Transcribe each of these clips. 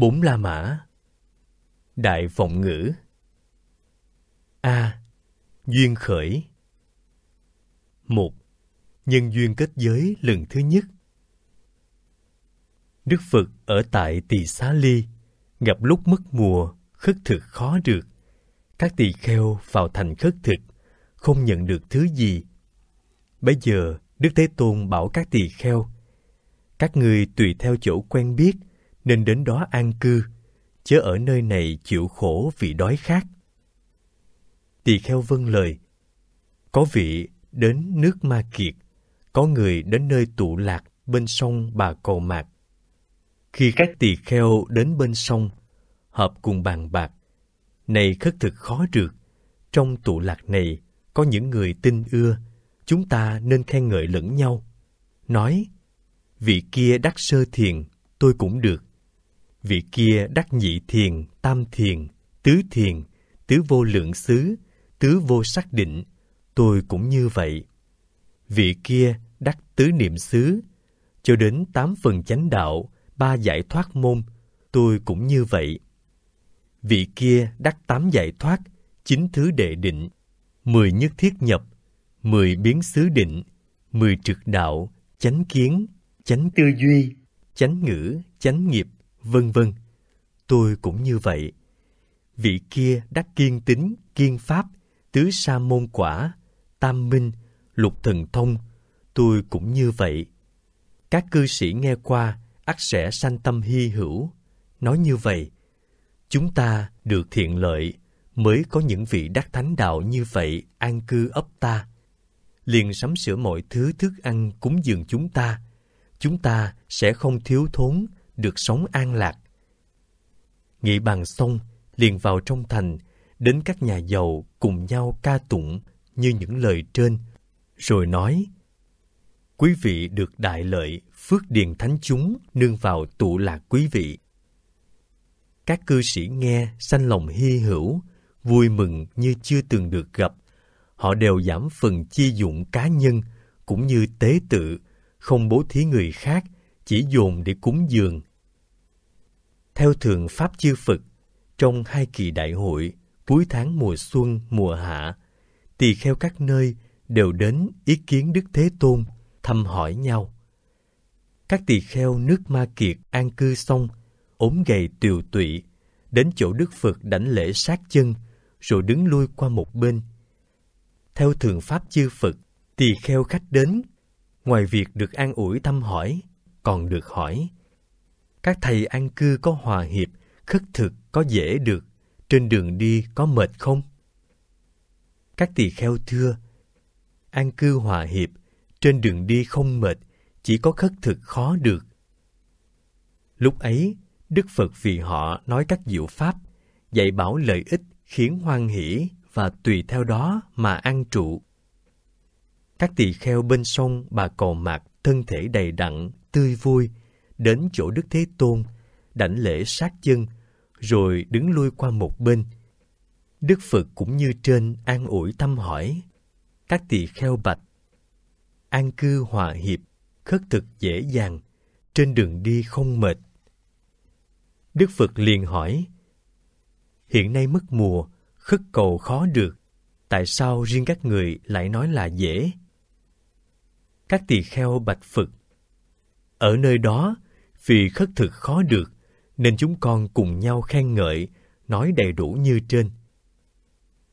bốn La Mã Đại Vọng Ngữ A. duyên khởi một Nhân duyên kết giới lần thứ nhất Đức Phật ở tại Tỳ Xá Ly Gặp lúc mất mùa, khất thực khó được Các tỳ kheo vào thành khất thực Không nhận được thứ gì Bây giờ Đức Thế Tôn bảo các tỳ kheo Các người tùy theo chỗ quen biết nên đến đó an cư, chớ ở nơi này chịu khổ vì đói khát. Tỳ kheo vâng lời, có vị đến nước Ma Kiệt, có người đến nơi tụ lạc bên sông Bà Cầu Mạc. Khi các tỳ kheo đến bên sông, hợp cùng bàn bạc, này khất thực khó được, trong tụ lạc này có những người tin ưa, chúng ta nên khen ngợi lẫn nhau. Nói, vị kia đắc sơ thiền, tôi cũng được vị kia đắc nhị thiền, tam thiền, tứ thiền, tứ vô lượng xứ, tứ vô xác định, tôi cũng như vậy. Vị kia đắc tứ niệm xứ, cho đến tám phần chánh đạo, ba giải thoát môn, tôi cũng như vậy. Vị kia đắc tám giải thoát, chín thứ đệ định, mười nhất thiết nhập, mười biến xứ định, mười trực đạo, chánh kiến, chánh tư duy, chánh ngữ, chánh nghiệp, vân vân. Tôi cũng như vậy. Vị kia đắc kiên tính, kiên pháp, tứ sa môn quả, tam minh, lục thần thông, tôi cũng như vậy. Các cư sĩ nghe qua, ắt sẽ sanh tâm hy hữu. Nói như vậy, chúng ta được thiện lợi mới có những vị đắc thánh đạo như vậy an cư ấp ta. Liền sắm sửa mọi thứ thức ăn cúng dường chúng ta, chúng ta sẽ không thiếu thốn được sống an lạc. Nghĩ bằng xong, liền vào trong thành, đến các nhà giàu cùng nhau ca tụng như những lời trên, rồi nói Quý vị được đại lợi, phước điền thánh chúng nương vào tụ lạc quý vị. Các cư sĩ nghe sanh lòng hy hữu, vui mừng như chưa từng được gặp. Họ đều giảm phần chi dụng cá nhân, cũng như tế tự, không bố thí người khác, chỉ dồn để cúng dường, theo thường Pháp Chư Phật, trong hai kỳ đại hội, cuối tháng mùa xuân, mùa hạ, tỳ kheo các nơi đều đến ý kiến Đức Thế Tôn, thăm hỏi nhau. Các tỳ kheo nước Ma Kiệt an cư xong, ốm gầy tiều tụy, đến chỗ Đức Phật đảnh lễ sát chân, rồi đứng lui qua một bên. Theo thường pháp chư Phật, tỳ kheo khách đến, ngoài việc được an ủi thăm hỏi, còn được hỏi các thầy an cư có hòa hiệp, khất thực có dễ được, trên đường đi có mệt không? Các tỳ kheo thưa, an cư hòa hiệp, trên đường đi không mệt, chỉ có khất thực khó được. Lúc ấy, Đức Phật vì họ nói các diệu pháp, dạy bảo lợi ích khiến hoan hỷ và tùy theo đó mà ăn trụ. Các tỳ kheo bên sông bà cầu mạc thân thể đầy đặn, tươi vui, đến chỗ Đức Thế Tôn, đảnh lễ sát chân, rồi đứng lui qua một bên. Đức Phật cũng như trên an ủi tâm hỏi, các tỳ kheo bạch, an cư hòa hiệp, khất thực dễ dàng, trên đường đi không mệt. Đức Phật liền hỏi, hiện nay mất mùa, khất cầu khó được, tại sao riêng các người lại nói là dễ? Các tỳ kheo bạch Phật, ở nơi đó vì khất thực khó được, nên chúng con cùng nhau khen ngợi, nói đầy đủ như trên.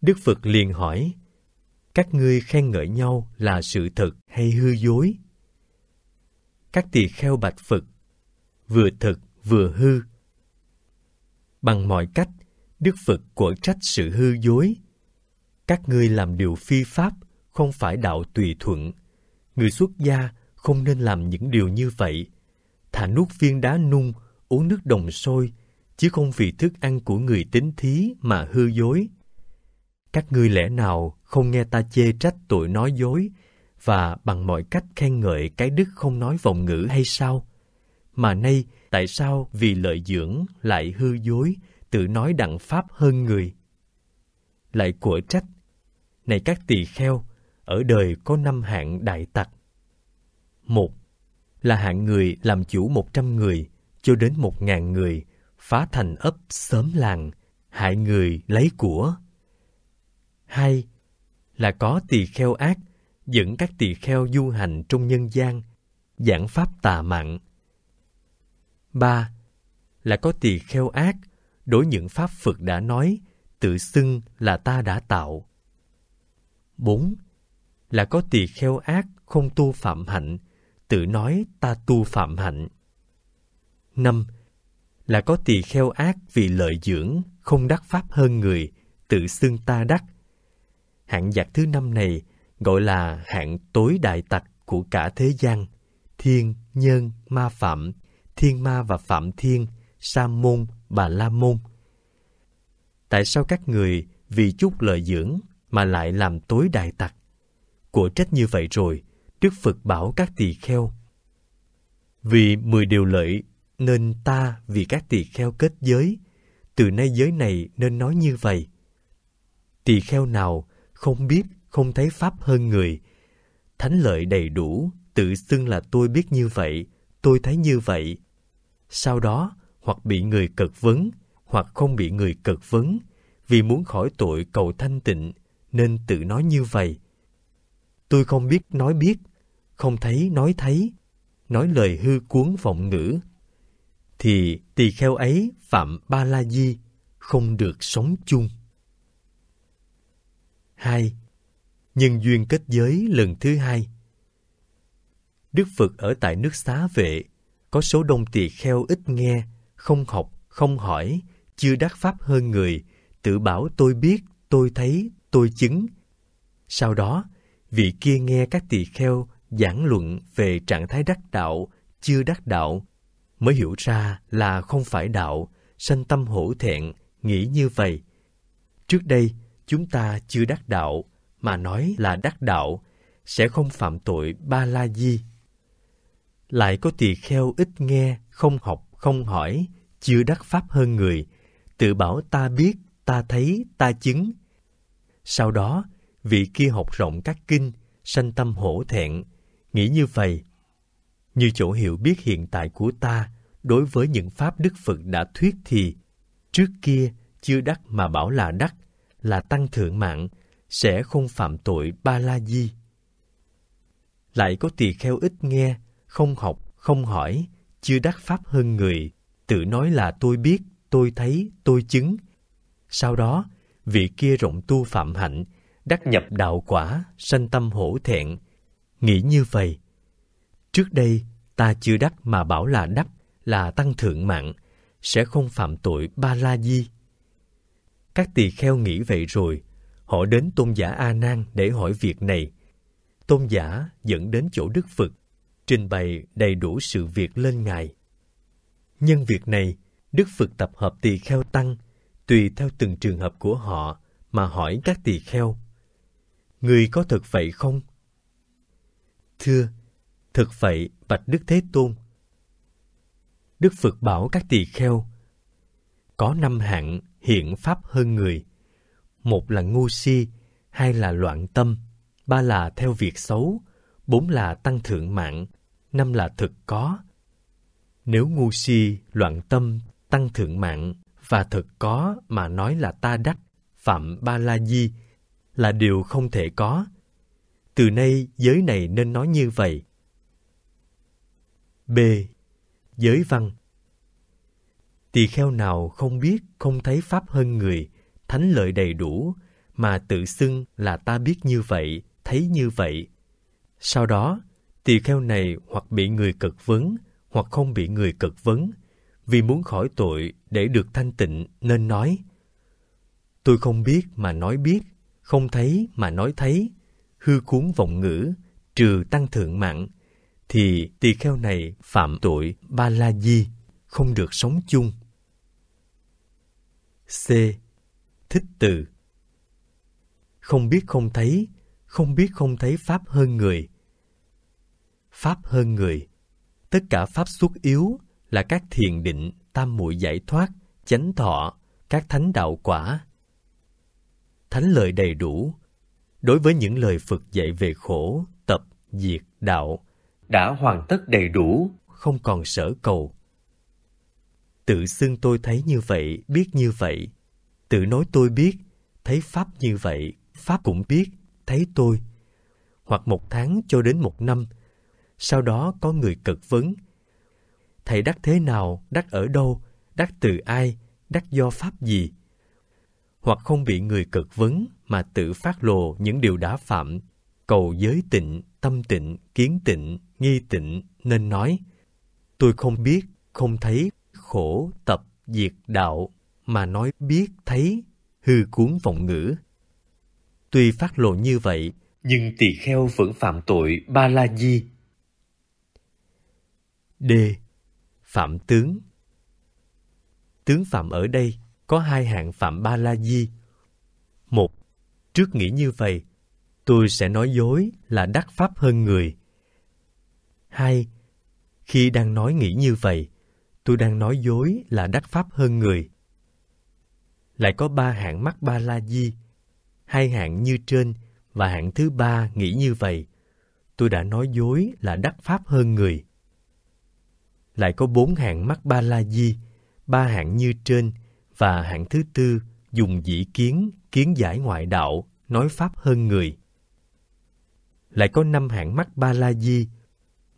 Đức Phật liền hỏi, các ngươi khen ngợi nhau là sự thật hay hư dối? Các tỳ kheo bạch Phật, vừa thật vừa hư. Bằng mọi cách, Đức Phật quở trách sự hư dối. Các ngươi làm điều phi pháp, không phải đạo tùy thuận. Người xuất gia không nên làm những điều như vậy, thà nuốt viên đá nung, uống nước đồng sôi, chứ không vì thức ăn của người tính thí mà hư dối. Các ngươi lẽ nào không nghe ta chê trách tội nói dối và bằng mọi cách khen ngợi cái đức không nói vọng ngữ hay sao? Mà nay tại sao vì lợi dưỡng lại hư dối, tự nói đặng pháp hơn người? Lại của trách, này các tỳ kheo, ở đời có năm hạng đại tặc. Một, là hạng người làm chủ một trăm người, cho đến một ngàn người, phá thành ấp xóm làng, hại người lấy của. Hai là có tỳ kheo ác, dẫn các tỳ kheo du hành trong nhân gian, giảng pháp tà mạng. Ba là có tỳ kheo ác, đối những pháp Phật đã nói, tự xưng là ta đã tạo. bốn Là có tỳ kheo ác không tu phạm hạnh, tự nói ta tu phạm hạnh. năm Là có tỳ kheo ác vì lợi dưỡng, không đắc pháp hơn người, tự xưng ta đắc. Hạng giặc thứ năm này gọi là hạng tối đại tặc của cả thế gian, thiên, nhân, ma phạm, thiên ma và phạm thiên, sa môn, bà la môn. Tại sao các người vì chút lợi dưỡng mà lại làm tối đại tặc? Của trách như vậy rồi, Đức Phật bảo các tỳ kheo Vì mười điều lợi nên ta vì các tỳ kheo kết giới, từ nay giới này nên nói như vậy. Tỳ kheo nào không biết, không thấy pháp hơn người, thánh lợi đầy đủ, tự xưng là tôi biết như vậy, tôi thấy như vậy. Sau đó, hoặc bị người cật vấn, hoặc không bị người cật vấn, vì muốn khỏi tội cầu thanh tịnh, nên tự nói như vậy. Tôi không biết nói biết, không thấy nói thấy, nói lời hư cuốn vọng ngữ, thì tỳ kheo ấy phạm ba la di, không được sống chung. hai Nhân duyên kết giới lần thứ hai Đức Phật ở tại nước xá vệ, có số đông tỳ kheo ít nghe, không học, không hỏi, chưa đắc pháp hơn người, tự bảo tôi biết, tôi thấy, tôi chứng. Sau đó, vị kia nghe các tỳ kheo giảng luận về trạng thái đắc đạo, chưa đắc đạo, mới hiểu ra là không phải đạo, sanh tâm hổ thẹn, nghĩ như vậy. Trước đây, chúng ta chưa đắc đạo, mà nói là đắc đạo, sẽ không phạm tội ba la di. Lại có tỳ kheo ít nghe, không học, không hỏi, chưa đắc pháp hơn người, tự bảo ta biết, ta thấy, ta chứng. Sau đó, vị kia học rộng các kinh, sanh tâm hổ thẹn, Nghĩ như vậy, như chỗ hiểu biết hiện tại của ta đối với những pháp Đức Phật đã thuyết thì trước kia chưa đắc mà bảo là đắc, là tăng thượng mạng, sẽ không phạm tội ba la di. Lại có tỳ kheo ít nghe, không học, không hỏi, chưa đắc pháp hơn người, tự nói là tôi biết, tôi thấy, tôi chứng. Sau đó, vị kia rộng tu phạm hạnh, đắc nhập đạo quả, sanh tâm hổ thẹn, nghĩ như vậy. Trước đây, ta chưa đắc mà bảo là đắc là tăng thượng mạng, sẽ không phạm tội ba la di. Các tỳ kheo nghĩ vậy rồi, họ đến tôn giả A Nan để hỏi việc này. Tôn giả dẫn đến chỗ Đức Phật, trình bày đầy đủ sự việc lên ngài. Nhân việc này, Đức Phật tập hợp tỳ kheo tăng, tùy theo từng trường hợp của họ mà hỏi các tỳ kheo. Người có thật vậy không? Thưa, thực vậy, Bạch Đức Thế Tôn. Đức Phật bảo các tỳ kheo, có năm hạng hiện pháp hơn người. Một là ngu si, hai là loạn tâm, ba là theo việc xấu, bốn là tăng thượng mạng, năm là thực có. Nếu ngu si, loạn tâm, tăng thượng mạng và thực có mà nói là ta đắc, phạm ba la di, là điều không thể có, từ nay giới này nên nói như vậy. B. Giới văn Tỳ kheo nào không biết, không thấy Pháp hơn người, thánh lợi đầy đủ, mà tự xưng là ta biết như vậy, thấy như vậy. Sau đó, tỳ kheo này hoặc bị người cực vấn, hoặc không bị người cực vấn, vì muốn khỏi tội để được thanh tịnh nên nói Tôi không biết mà nói biết, không thấy mà nói thấy, hư cuốn vọng ngữ, trừ tăng thượng mạng, thì tỳ kheo này phạm tội ba la di, không được sống chung. C. Thích từ Không biết không thấy, không biết không thấy Pháp hơn người. Pháp hơn người Tất cả Pháp xuất yếu là các thiền định, tam muội giải thoát, chánh thọ, các thánh đạo quả. Thánh lợi đầy đủ, đối với những lời Phật dạy về khổ, tập, diệt, đạo, đã hoàn tất đầy đủ, không còn sở cầu. Tự xưng tôi thấy như vậy, biết như vậy, tự nói tôi biết, thấy Pháp như vậy, Pháp cũng biết, thấy tôi. Hoặc một tháng cho đến một năm, sau đó có người cực vấn. Thầy đắc thế nào, đắc ở đâu, đắc từ ai, đắc do Pháp gì? Hoặc không bị người cực vấn mà tự phát lộ những điều đã phạm, cầu giới tịnh, tâm tịnh, kiến tịnh, nghi tịnh, nên nói, tôi không biết, không thấy, khổ, tập, diệt, đạo, mà nói biết, thấy, hư cuốn vọng ngữ. Tuy phát lộ như vậy, nhưng tỳ kheo vẫn phạm tội ba la di. D. Phạm tướng Tướng phạm ở đây có hai hạng phạm ba la di. Một Trước nghĩ như vậy, tôi sẽ nói dối là đắc pháp hơn người. Hai, khi đang nói nghĩ như vậy, tôi đang nói dối là đắc pháp hơn người. Lại có ba hạng mắt ba la di, hai hạng như trên và hạng thứ ba nghĩ như vậy. Tôi đã nói dối là đắc pháp hơn người. Lại có bốn hạng mắt ba la di, ba hạng như trên và hạng thứ tư dùng dĩ kiến kiến giải ngoại đạo, nói Pháp hơn người. Lại có năm hạng mắt ba la di,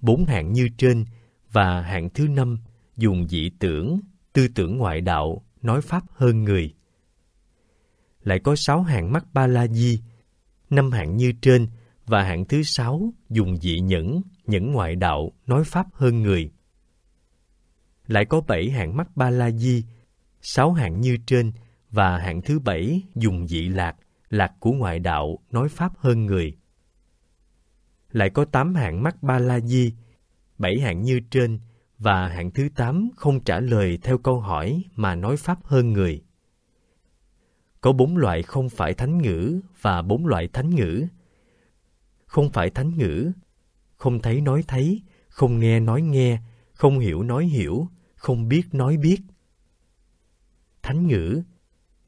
bốn hạng như trên và hạng thứ năm dùng dị tưởng, tư tưởng ngoại đạo, nói Pháp hơn người. Lại có sáu hạng mắt ba la di, năm hạng như trên và hạng thứ sáu dùng dị nhẫn, nhẫn ngoại đạo, nói Pháp hơn người. Lại có bảy hạng mắt ba la di, sáu hạng như trên và hạng thứ bảy dùng dị lạc, lạc của ngoại đạo nói pháp hơn người. Lại có tám hạng mắt ba la di, bảy hạng như trên và hạng thứ tám không trả lời theo câu hỏi mà nói pháp hơn người. Có bốn loại không phải thánh ngữ và bốn loại thánh ngữ. Không phải thánh ngữ, không thấy nói thấy, không nghe nói nghe, không hiểu nói hiểu, không biết nói biết. Thánh ngữ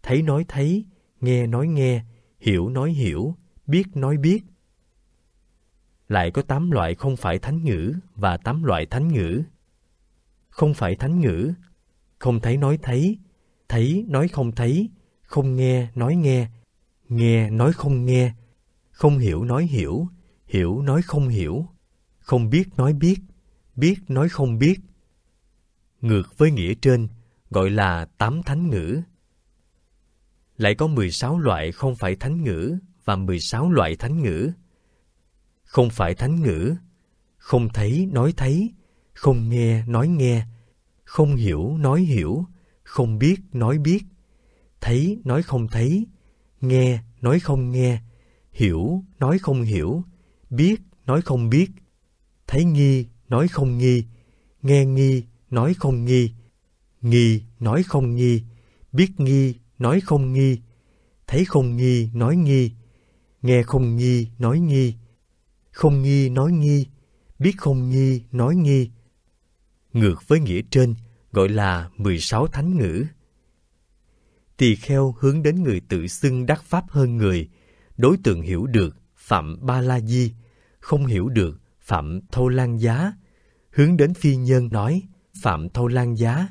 thấy nói thấy, nghe nói nghe, hiểu nói hiểu, biết nói biết. Lại có tám loại không phải thánh ngữ và tám loại thánh ngữ. Không phải thánh ngữ, không thấy nói thấy, thấy nói không thấy, không nghe nói nghe, nghe nói không nghe, không hiểu nói hiểu, hiểu nói không hiểu, không biết nói biết, biết nói không biết. Ngược với nghĩa trên, gọi là tám thánh ngữ lại có 16 loại không phải thánh ngữ và 16 loại thánh ngữ. Không phải thánh ngữ, không thấy nói thấy, không nghe nói nghe, không hiểu nói hiểu, không biết nói biết, thấy nói không thấy, nghe nói không nghe, hiểu nói không hiểu, biết nói không biết, thấy nghi nói không nghi, nghe nghi nói không nghi, nghi nói không nghi, biết nghi nói không nghi, thấy không nghi, nói nghi, nghe không nghi, nói nghi, không nghi, nói nghi, biết không nghi, nói nghi. Ngược với nghĩa trên, gọi là 16 thánh ngữ. Tỳ kheo hướng đến người tự xưng đắc pháp hơn người, đối tượng hiểu được, phạm ba la di, không hiểu được, phạm thâu lan giá, hướng đến phi nhân nói, phạm thâu lan giá,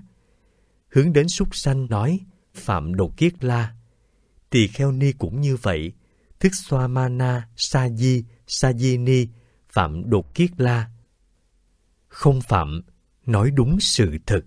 hướng đến súc sanh nói, Phạm Đầu Kiết La. Tỳ Kheo Ni cũng như vậy, Thức Xoa Mana, Sa Di, Sa Di Ni, Phạm Đột Kiết La. Không phạm, nói đúng sự thật.